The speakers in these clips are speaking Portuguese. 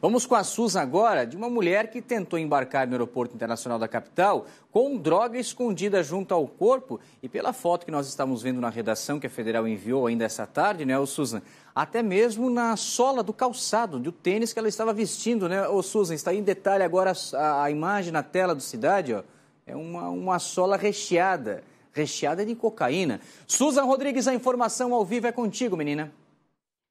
Vamos com a SUS agora de uma mulher que tentou embarcar no aeroporto internacional da capital com droga escondida junto ao corpo. E pela foto que nós estamos vendo na redação que a federal enviou ainda essa tarde, né, o Susan? Até mesmo na sola do calçado, do tênis que ela estava vestindo, né? Ô Susan, está aí em detalhe agora a, a imagem na tela do Cidade, ó. É uma, uma sola recheada recheada de cocaína. Susan Rodrigues, a informação ao vivo é contigo, menina.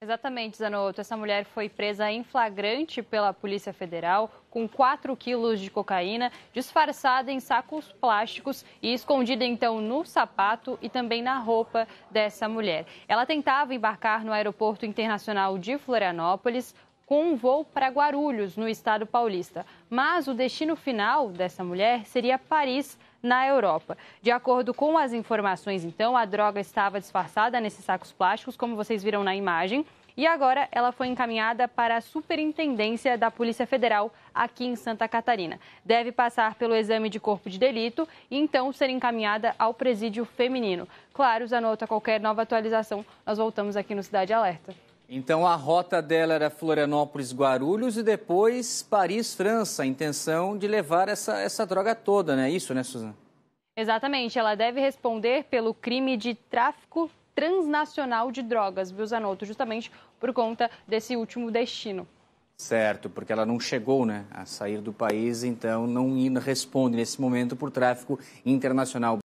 Exatamente, Zanotto. Essa mulher foi presa em flagrante pela Polícia Federal com 4 quilos de cocaína, disfarçada em sacos plásticos e escondida então no sapato e também na roupa dessa mulher. Ela tentava embarcar no Aeroporto Internacional de Florianópolis com um voo para Guarulhos, no estado paulista. Mas o destino final dessa mulher seria Paris, na Europa. De acordo com as informações, então, a droga estava disfarçada nesses sacos plásticos, como vocês viram na imagem, e agora ela foi encaminhada para a Superintendência da Polícia Federal aqui em Santa Catarina. Deve passar pelo exame de corpo de delito e então ser encaminhada ao presídio feminino. Claro, anota qualquer nova atualização. Nós voltamos aqui no Cidade Alerta. Então a rota dela era Florianópolis, Guarulhos e depois Paris, França. A intenção de levar essa, essa droga toda, né? É isso, né, Suzana? Exatamente. Ela deve responder pelo crime de tráfico transnacional de drogas, viu, Zanotto? Justamente por conta desse último destino. Certo, porque ela não chegou né, a sair do país, então não responde nesse momento por tráfico internacional.